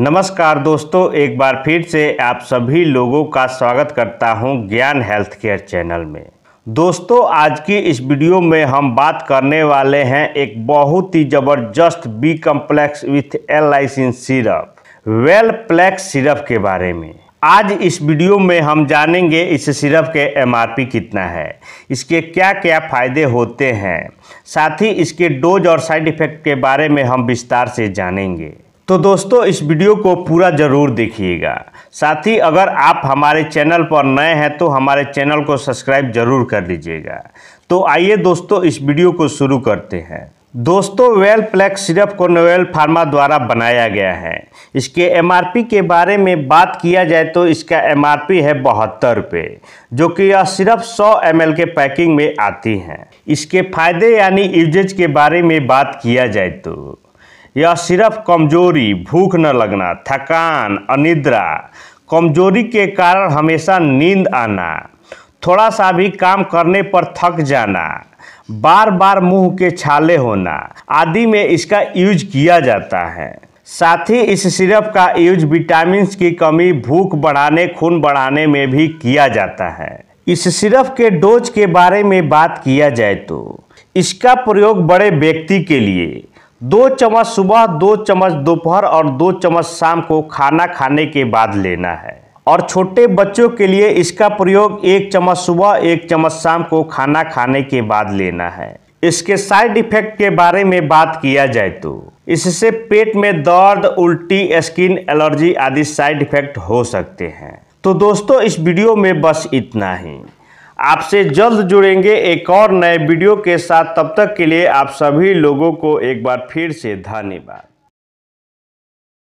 नमस्कार दोस्तों एक बार फिर से आप सभी लोगों का स्वागत करता हूं ज्ञान हेल्थ केयर चैनल में दोस्तों आज की इस वीडियो में हम बात करने वाले हैं एक बहुत ही ज़बरदस्त B complex with L syrup Welplex syrup के बारे में आज इस वीडियो में हम जानेंगे इस सिरप के एमआरपी कितना है इसके क्या क्या फ़ायदे होते हैं साथ ही इसके डोज और साइड इफ़ेक्ट के बारे में हम विस्तार से जानेंगे तो दोस्तों इस वीडियो को पूरा ज़रूर देखिएगा साथ ही अगर आप हमारे चैनल पर नए हैं तो हमारे चैनल को सब्सक्राइब ज़रूर कर लीजिएगा तो आइए दोस्तों इस वीडियो को शुरू करते हैं दोस्तों वेल प्लेक्स सिरप को नोवेल फार्मा द्वारा बनाया गया है इसके एमआरपी के बारे में बात किया जाए तो इसका एमआरपी है बहत्तर रुपये जो कि यह सिर्फ 100 एमएल के पैकिंग में आती हैं इसके फायदे यानी यूजेज के बारे में बात किया जाए तो यह सिर्फ कमजोरी भूख न लगना थकान अनिद्रा कमजोरी के कारण हमेशा नींद आना थोड़ा सा भी काम करने पर थक जाना बार बार मुंह के छाले होना आदि में इसका यूज किया जाता है साथ ही इस सिरप का यूज विटामिन की कमी भूख बढ़ाने खून बढ़ाने में भी किया जाता है इस सिरप के डोज के बारे में बात किया जाए तो इसका प्रयोग बड़े व्यक्ति के लिए दो चम्मच सुबह दो चम्मच दोपहर और दो चम्मच शाम को खाना खाने के बाद लेना है और छोटे बच्चों के लिए इसका प्रयोग एक चम्मच सुबह एक चम्मच शाम को खाना खाने के बाद लेना है इसके साइड इफेक्ट के बारे में बात किया जाए तो इससे पेट में दर्द उल्टी स्किन एलर्जी आदि साइड इफेक्ट हो सकते हैं तो दोस्तों इस वीडियो में बस इतना ही आपसे जल्द जुड़ेंगे एक और नए वीडियो के साथ तब तक के लिए आप सभी लोगों को एक बार फिर से धन्यवाद